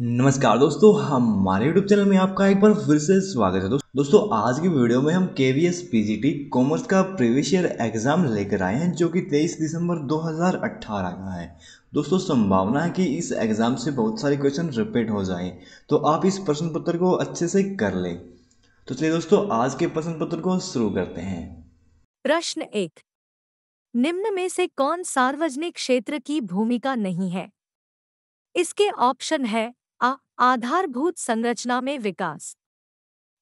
नमस्कार दोस्तों हमारे YouTube चैनल में आपका एक बार फिर से स्वागत है दोस्तों दोस्तों आज की वीडियो में हम K V S P commerce का प्रीवियस ईयर एग्जाम लेकर आए हैं जो कि 23 दिसंबर 2018 का है दोस्तों संभावना है कि इस एग्ज़ाम से बहुत सारे क्वेश्चन रिपीट हो जाए तो आप इस प्रश्न पत्र को अच्छे से कर ले तो चलिए दोस्तों आज के प्रश्न पत्र को शुरू करते हैं प्रश्न एक निम्न में से कौन सार्वजनिक क्षेत्र की भूमिका नहीं है इसके ऑप्शन है आधारभूत संरचना में विकास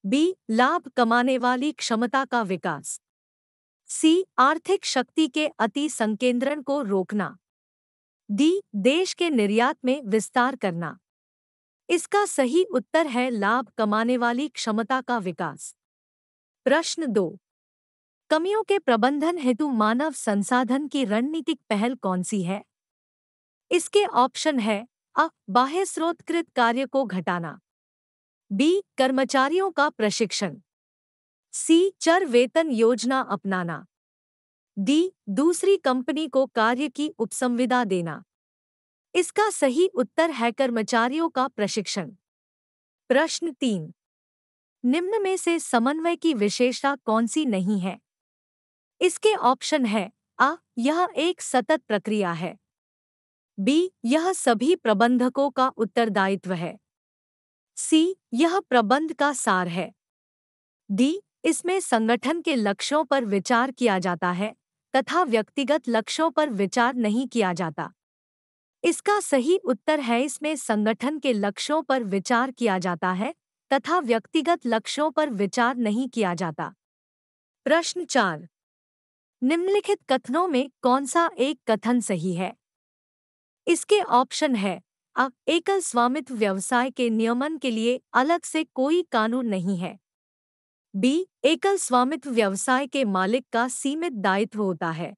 बी लाभ कमाने वाली क्षमता का विकास सी आर्थिक शक्ति के अति संकेंद्रण को रोकना डी देश के निर्यात में विस्तार करना इसका सही उत्तर है लाभ कमाने वाली क्षमता का विकास प्रश्न दो कमियों के प्रबंधन हेतु मानव संसाधन की रणनीतिक पहल कौन सी है इसके ऑप्शन है अ बाह्य स्रोतकृत कार्य को घटाना बी कर्मचारियों का प्रशिक्षण सी चर वेतन योजना अपनाना डी दूसरी कंपनी को कार्य की उपसंविदा देना इसका सही उत्तर है कर्मचारियों का प्रशिक्षण प्रश्न तीन निम्न में से समन्वय की विशेषता कौन सी नहीं है इसके ऑप्शन है आ यह एक सतत प्रक्रिया है बी यह सभी प्रबंधकों का उत्तरदायित्व है सी यह प्रबंध का सार है डी इसमें संगठन के लक्ष्यों पर विचार किया जाता है तथा व्यक्तिगत लक्ष्यों पर विचार नहीं किया जाता इसका सही उत्तर है इसमें संगठन के लक्ष्यों पर विचार किया जाता है तथा व्यक्तिगत लक्ष्यों पर विचार नहीं किया जाता प्रश्न चार निम्नलिखित कथनों में कौन सा एक कथन सही है इसके ऑप्शन है अ एकल स्वामित्व व्यवसाय के नियमन के लिए अलग से कोई कानून नहीं है बी एकल स्वामित्व व्यवसाय के मालिक का सीमित दायित्व होता है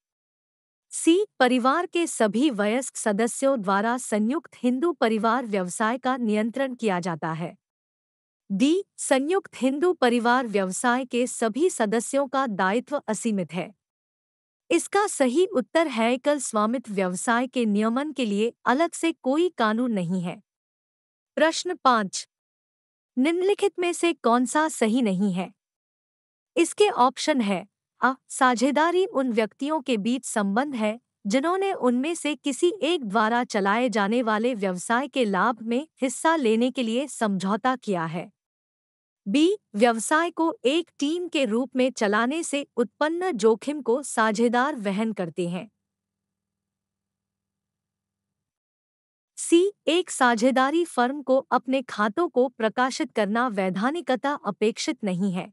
सी परिवार के सभी वयस्क सदस्यों द्वारा संयुक्त हिंदू परिवार व्यवसाय का नियंत्रण किया जाता है डी संयुक्त हिंदू परिवार व्यवसाय के सभी सदस्यों का दायित्व असीमित है इसका सही उत्तर है कल स्वामित्व व्यवसाय के नियमन के लिए अलग से कोई कानून नहीं है प्रश्न पाँच निम्नलिखित में से कौन सा सही नहीं है इसके ऑप्शन है अ साझेदारी उन व्यक्तियों के बीच संबंध है जिन्होंने उनमें से किसी एक द्वारा चलाए जाने वाले व्यवसाय के लाभ में हिस्सा लेने के लिए समझौता किया है बी व्यवसाय को एक टीम के रूप में चलाने से उत्पन्न जोखिम को साझेदार वहन करते हैं सी एक साझेदारी फर्म को अपने खातों को प्रकाशित करना वैधानिकता अपेक्षित नहीं है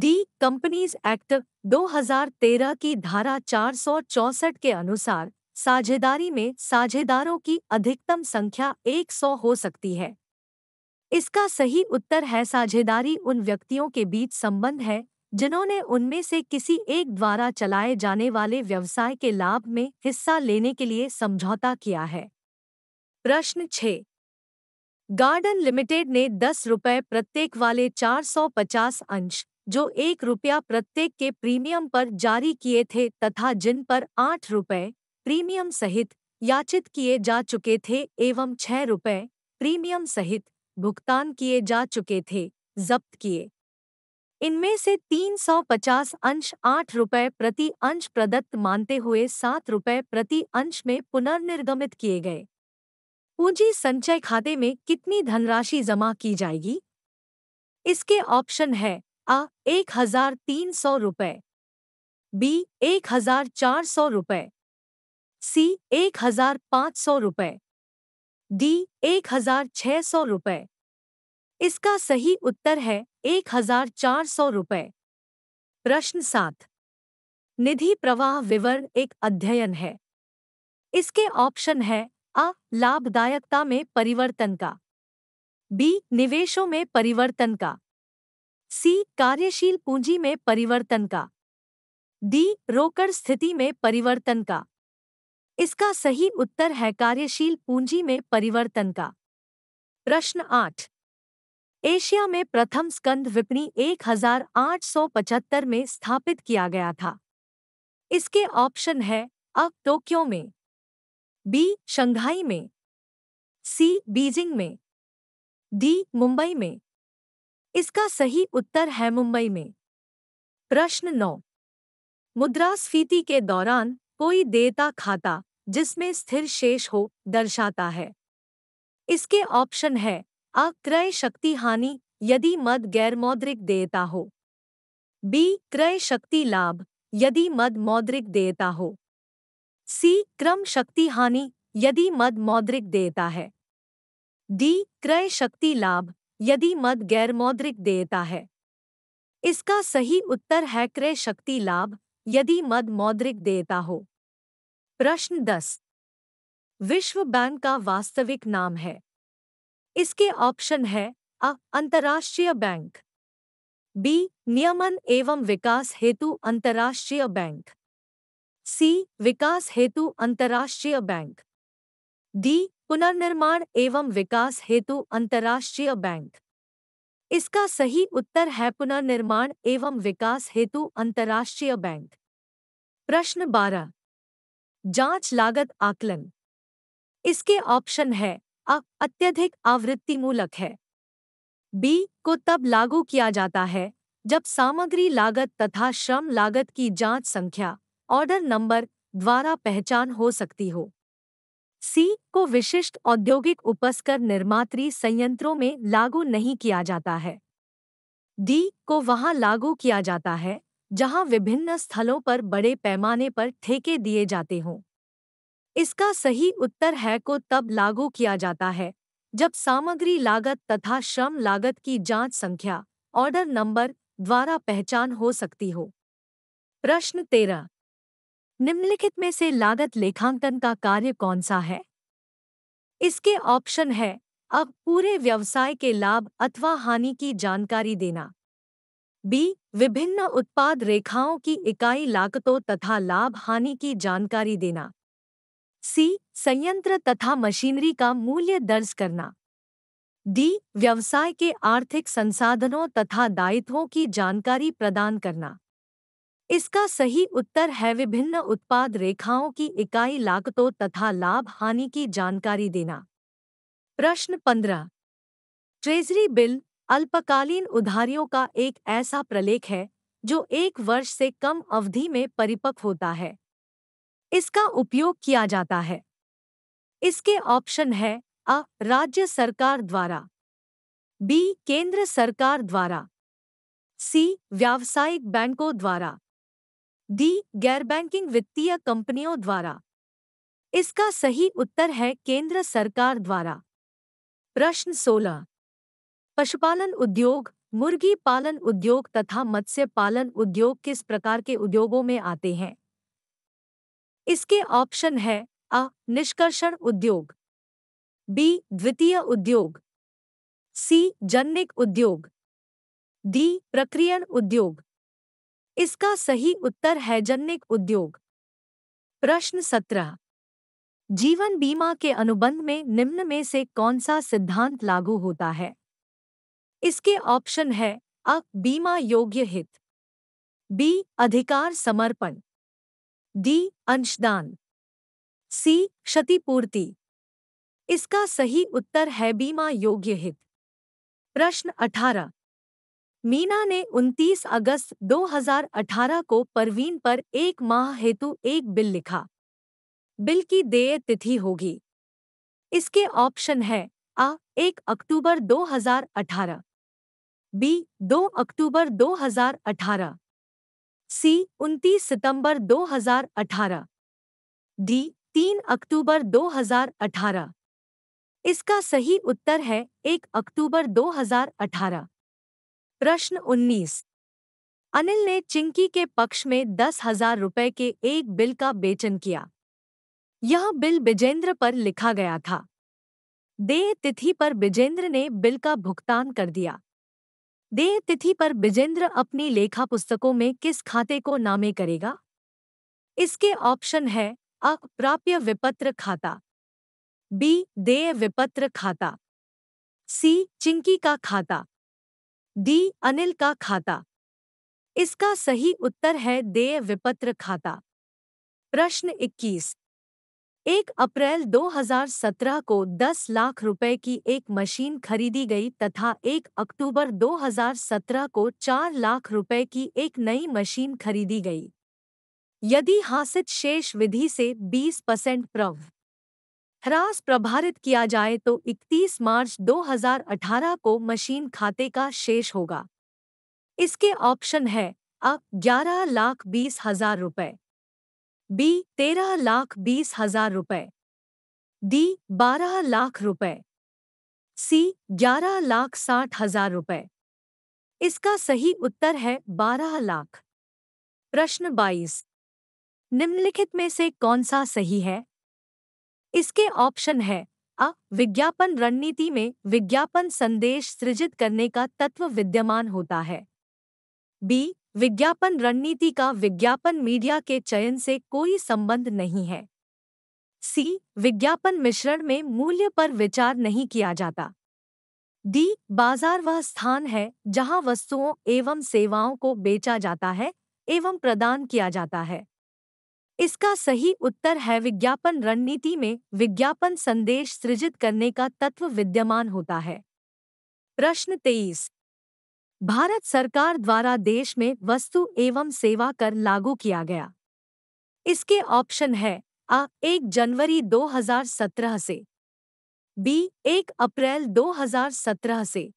डी कंपनीज एक्ट 2013 की धारा चार के अनुसार साझेदारी में साझेदारों की अधिकतम संख्या 100 हो सकती है इसका सही उत्तर है साझेदारी उन व्यक्तियों के बीच संबंध है जिन्होंने उनमें से किसी एक द्वारा चलाए जाने वाले व्यवसाय के लाभ में हिस्सा लेने के लिए समझौता किया है प्रश्न छ गार्डन लिमिटेड ने दस रुपये प्रत्येक वाले 450 अंश जो एक रुपया प्रत्येक के प्रीमियम पर जारी किए थे तथा जिन पर आठ रुपये प्रीमियम सहित याचित किए जा चुके थे एवं छह रुपये प्रीमियम सहित भुगतान किए जा चुके थे जब्त किए इनमें से 350 अंश आठ रुपये प्रति अंश प्रदत्त मानते हुए सात रुपये प्रति अंश में पुनर्निर्गमित किए गए पूंजी संचय खाते में कितनी धनराशि जमा की जाएगी इसके ऑप्शन है आ एक हजार तीन सौ रुपये बी एक हजार चार सौ रुपये सी एक हजार पाँच सौ रुपये डी एक हजार छह सौ रुपये इसका सही उत्तर है एक हजार चार सौ रुपये प्रश्न सात निधि प्रवाह विवरण एक अध्ययन है इसके ऑप्शन है अ लाभदायकता में परिवर्तन का बी निवेशों में परिवर्तन का सी कार्यशील पूंजी में परिवर्तन का डी रोकड़ स्थिति में परिवर्तन का इसका सही उत्तर है कार्यशील पूंजी में परिवर्तन का प्रश्न आठ एशिया में प्रथम स्कंद विपणी 1875 में स्थापित किया गया था इसके ऑप्शन है अ टोक्यो में बी शंघाई में सी बीजिंग में डी मुंबई में इसका सही उत्तर है मुंबई में प्रश्न नौ मुद्रास्फीति के दौरान कोई देता खाता जिसमें स्थिर शेष हो दर्शाता है इसके ऑप्शन है अ क्रय शक्ति हानि यदि मद गैर मौद्रिक देयता हो बी क्रय शक्ति लाभ यदि मद मौद्रिक देयता हो सी क्रम शक्ति हानि यदि मद मौद्रिक देयता है डी क्रय शक्ति लाभ यदि मद गैर मौद्रिक देयता है इसका सही उत्तर है क्रय शक्ति लाभ यदि मद मौद्रिक देयता हो प्रश्न दस विश्व बैंक का वास्तविक नाम है इसके ऑप्शन है अ अंतर्राष्ट्रीय बैंक बी नियमन एवं विकास हेतु अंतर्राष्ट्रीय बैंक सी विकास हेतु अंतर्राष्ट्रीय बैंक डी पुनर्निर्माण एवं विकास हेतु अंतर्राष्ट्रीय बैंक इसका सही उत्तर है पुनर्निर्माण एवं विकास हेतु अंतर्राष्ट्रीय बैंक प्रश्न बारह जांच लागत आकलन इसके ऑप्शन है अ अत्यधिक आवृत्तिमूलक है बी को तब लागू किया जाता है जब सामग्री लागत तथा श्रम लागत की जांच संख्या ऑर्डर नंबर द्वारा पहचान हो सकती हो सी को विशिष्ट औद्योगिक उपस्कर निर्मात्री संयंत्रों में लागू नहीं किया जाता है डी को वहां लागू किया जाता है जहां विभिन्न स्थलों पर बड़े पैमाने पर ठेके दिए जाते हों इसका सही उत्तर है को तब लागू किया जाता है जब सामग्री लागत तथा श्रम लागत की जांच संख्या ऑर्डर नंबर द्वारा पहचान हो सकती हो प्रश्न तेरह निम्नलिखित में से लागत लेखांकन का कार्य कौन सा है इसके ऑप्शन है अब पूरे व्यवसाय के लाभ अथवा हानि की जानकारी देना बी विभिन्न उत्पाद रेखाओं की इकाई लागतों तथा लाभ हानि की जानकारी देना सी संयंत्र तथा मशीनरी का मूल्य दर्ज करना डी व्यवसाय के आर्थिक संसाधनों तथा दायित्वों की जानकारी प्रदान करना इसका सही उत्तर है विभिन्न उत्पाद रेखाओं की इकाई लागतों तथा लाभ हानि की जानकारी देना प्रश्न पंद्रह ट्रेजरी बिल अल्पकालीन उधारियों का एक ऐसा प्रलेख है जो एक वर्ष से कम अवधि में परिपक्व होता है इसका उपयोग किया जाता है इसके ऑप्शन है अ राज्य सरकार द्वारा बी केंद्र सरकार द्वारा सी व्यावसायिक बैंकों द्वारा डी गैर बैंकिंग वित्तीय कंपनियों द्वारा इसका सही उत्तर है केंद्र सरकार द्वारा प्रश्न सोलह पशुपालन उद्योग मुर्गी पालन उद्योग तथा मत्स्य पालन उद्योग किस प्रकार के उद्योगों में आते हैं इसके ऑप्शन है अ निष्कर्षण उद्योग बी द्वितीय उद्योग सी जन्निक उद्योग डी प्रक्रियण उद्योग इसका सही उत्तर है जनिक उद्योग प्रश्न सत्रह जीवन बीमा के अनुबंध में निम्न में से कौन सा सिद्धांत लागू होता है इसके ऑप्शन है अ बीमा योग्य हित बी अधिकार समर्पण डी अंशदान सी क्षतिपूर्ति इसका सही उत्तर है बीमा योग्य हित प्रश्न 18 मीना ने 29 अगस्त 2018 को परवीन पर एक माह हेतु एक बिल लिखा बिल की देय तिथि होगी इसके ऑप्शन है आ एक अक्टूबर 2018 बी 2 अक्टूबर 2018 सी 29 सितंबर 2018 डी 3 अक्टूबर 2018 इसका सही उत्तर है 1 अक्टूबर 2018 प्रश्न 19 अनिल ने चिंकी के पक्ष में दस हजार रुपए के एक बिल का बेचन किया यह बिल बिजेंद्र पर लिखा गया था देय तिथि पर बिजेंद्र ने बिल का भुगतान कर दिया देय तिथि पर बिजेंद्र अपनी लेखा पुस्तकों में किस खाते को नामे करेगा इसके ऑप्शन है अ प्राप्य विपत्र खाता बी देय विपत्र खाता सी चिंकी का खाता डी अनिल का खाता इसका सही उत्तर है देय विपत्र खाता प्रश्न 21 एक अप्रैल 2017 को 10 लाख रुपए की एक मशीन खरीदी गई तथा एक अक्टूबर 2017 को 4 लाख रुपए की एक नई मशीन खरीदी गई यदि हासित शेष विधि से 20 परसेंट प्रव ह्रास प्रभारित किया जाए तो 31 मार्च 2018 को मशीन खाते का शेष होगा इसके ऑप्शन है अ ग्यारह लाख बीस हजार रुपये बी तेरह लाख बीस हजार रुपये डी बारह लाख रुपये सी ग्यारह लाख साठ हजार रुपये इसका सही उत्तर है बारह लाख प्रश्न बाईस निम्नलिखित में से कौन सा सही है इसके ऑप्शन है अ विज्ञापन रणनीति में विज्ञापन संदेश सृजित करने का तत्व विद्यमान होता है बी विज्ञापन रणनीति का विज्ञापन मीडिया के चयन से कोई संबंध नहीं है सी विज्ञापन मिश्रण में मूल्य पर विचार नहीं किया जाता डी बाजार वह स्थान है जहां वस्तुओं एवं सेवाओं को बेचा जाता है एवं प्रदान किया जाता है इसका सही उत्तर है विज्ञापन रणनीति में विज्ञापन संदेश सृजित करने का तत्व विद्यमान होता है प्रश्न तेईस भारत सरकार द्वारा देश में वस्तु एवं सेवा कर लागू किया गया इसके ऑप्शन है आ एक जनवरी 2017 से बी एक अप्रैल 2017 से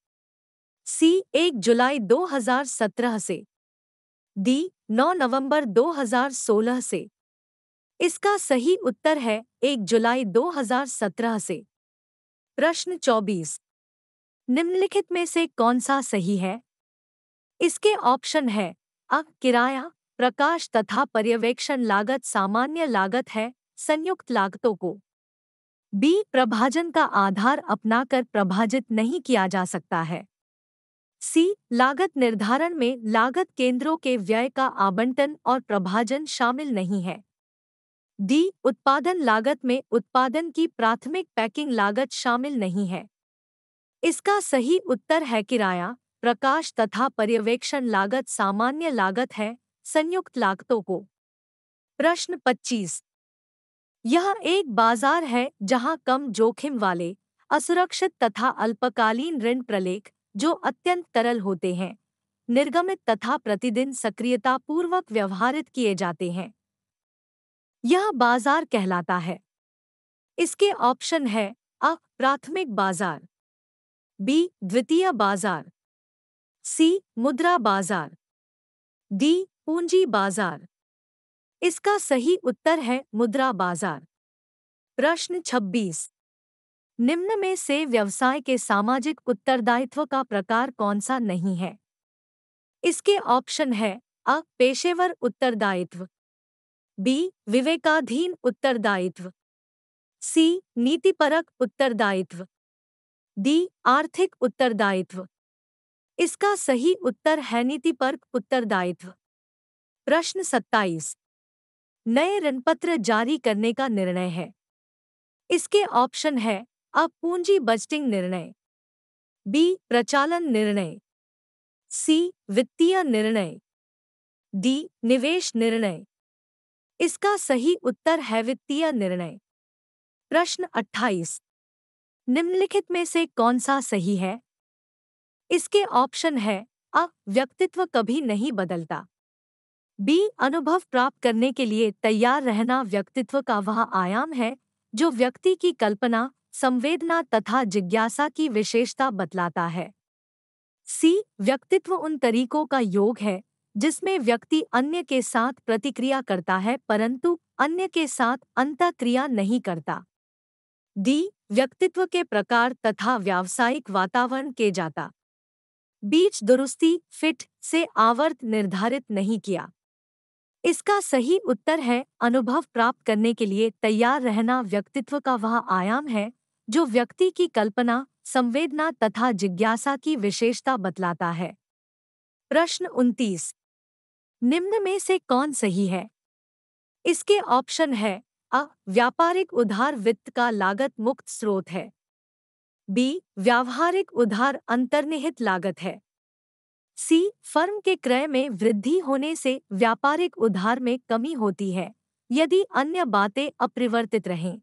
सी एक जुलाई 2017 से डी 9 नवंबर 2016 से इसका सही उत्तर है एक जुलाई 2017 से प्रश्न 24 निम्नलिखित में से कौन सा सही है इसके ऑप्शन है अ किराया प्रकाश तथा पर्यवेक्षण लागत सामान्य लागत है संयुक्त लागतों को बी प्रभाजन का आधार अपनाकर प्रभाजित नहीं किया जा सकता है सी लागत निर्धारण में लागत केंद्रों के व्यय का आबंटन और प्रभाजन शामिल नहीं है डी उत्पादन लागत में उत्पादन की प्राथमिक पैकिंग लागत शामिल नहीं है इसका सही उत्तर है किराया प्रकाश तथा पर्यवेक्षण लागत सामान्य लागत है संयुक्त लागतों को प्रश्न 25 यह एक बाजार है जहां कम जोखिम वाले असुरक्षित तथा अल्पकालीन ऋण प्रलेख जो अत्यंत तरल होते हैं निर्गमित तथा प्रतिदिन सक्रियता पूर्वक व्यवहारित किए जाते हैं यह बाजार कहलाता है इसके ऑप्शन है अ प्राथमिक बाजार बी द्वितीय बाजार सी मुद्रा बाजार डी पूंजी बाजार इसका सही उत्तर है मुद्रा बाजार प्रश्न 26 निम्न में से व्यवसाय के सामाजिक उत्तरदायित्व का प्रकार कौन सा नहीं है इसके ऑप्शन है अ पेशेवर उत्तरदायित्व बी विवेकाधीन उत्तरदायित्व सी नीतिपरक उत्तरदायित्व डी आर्थिक उत्तरदायित्व इसका सही उत्तर है नीति पर उत्तरदायित्व प्रश्न 27 नए ऋणपत्र जारी करने का निर्णय है इसके ऑप्शन है अ पूंजी बजटिंग निर्णय बी प्रचालन निर्णय सी वित्तीय निर्णय डी निवेश निर्णय इसका सही उत्तर है वित्तीय निर्णय प्रश्न 28 निम्नलिखित में से कौन सा सही है इसके ऑप्शन है अ व्यक्तित्व कभी नहीं बदलता बी अनुभव प्राप्त करने के लिए तैयार रहना व्यक्तित्व का वह आयाम है जो व्यक्ति की कल्पना संवेदना तथा जिज्ञासा की विशेषता बतलाता है सी व्यक्तित्व उन तरीकों का योग है जिसमें व्यक्ति अन्य के साथ प्रतिक्रिया करता है परंतु अन्य के साथ अंतक्रिया नहीं करता डी व्यक्तित्व के प्रकार तथा व्यावसायिक वातावरण के जाता बीच दुरुस्ती फिट से आवर्त निर्धारित नहीं किया इसका सही उत्तर है अनुभव प्राप्त करने के लिए तैयार रहना व्यक्तित्व का वह आयाम है जो व्यक्ति की कल्पना संवेदना तथा जिज्ञासा की विशेषता बतलाता है प्रश्न उनतीस निम्न में से कौन सही है इसके ऑप्शन है अ व्यापारिक उधार वित्त का लागत मुक्त स्रोत है बी व्यावहारिक उधार अंतर्निहित लागत है सी फर्म के क्रय में वृद्धि होने से व्यापारिक उधार में कमी होती है यदि अन्य बातें अपरिवर्तित रहें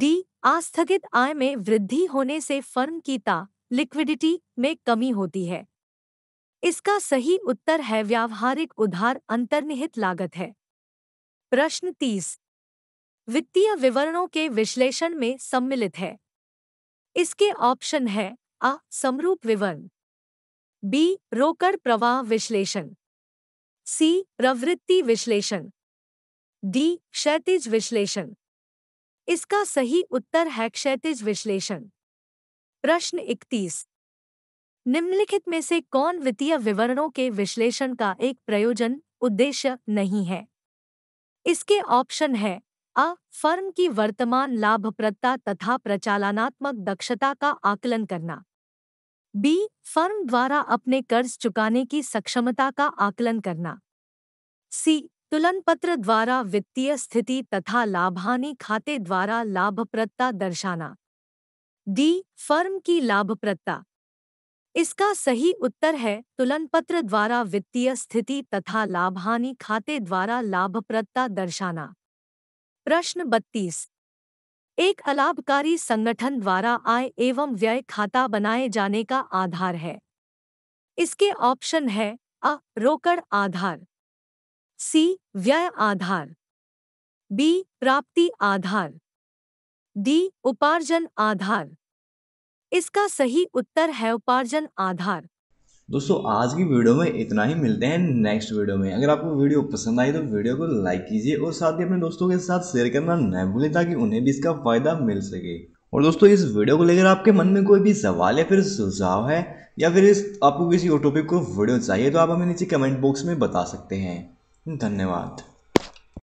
डी आस्थगित आय में वृद्धि होने से फर्म की ता लिक्विडिटी में कमी होती है इसका सही उत्तर है व्यावहारिक उधार अंतर्निहित लागत है प्रश्न तीस वित्तीय विवरणों के विश्लेषण में सम्मिलित है इसके ऑप्शन है आ समरूप विवरण बी रोकड़ प्रवाह विश्लेषण सी प्रवृत्ति विश्लेषण डी क्षैतिज विश्लेषण इसका सही उत्तर है क्षैतिज विश्लेषण प्रश्न 31 निम्नलिखित में से कौन वित्तीय विवरणों के विश्लेषण का एक प्रयोजन उद्देश्य नहीं है इसके ऑप्शन है अ फर्म की वर्तमान लाभप्रदता तथा प्रचालनात्मक दक्षता का आकलन करना बी फर्म द्वारा अपने कर्ज चुकाने की सक्षमता का आकलन करना सी तुलन पत्र द्वारा वित्तीय स्थिति तथा लाभानी खाते द्वारा लाभप्रदता दर्शाना डी फर्म की लाभप्रदता इसका सही उत्तर है तुलन पत्र द्वारा वित्तीय स्थिति तथा लाभानी खाते द्वारा लाभप्रदता दर्शाना प्रश्न बत्तीस एक अलाभकारी संगठन द्वारा आय एवं व्यय खाता बनाए जाने का आधार है इसके ऑप्शन है अ रोकड़ आधार सी व्यय आधार बी प्राप्ति आधार डी उपार्जन आधार इसका सही उत्तर है उपार्जन आधार दोस्तों आज की वीडियो में इतना ही मिलते हैं नेक्स्ट वीडियो में अगर आपको वीडियो पसंद आई तो वीडियो को लाइक कीजिए और साथ ही अपने दोस्तों के साथ शेयर करना न भूलें ताकि उन्हें भी इसका फ़ायदा मिल सके और दोस्तों इस वीडियो को लेकर आपके मन में कोई भी सवाल या फिर सुझाव है या फिर इस आपको किसी और टॉपिक को वीडियो चाहिए तो आप हमें नीचे कमेंट बॉक्स में बता सकते हैं धन्यवाद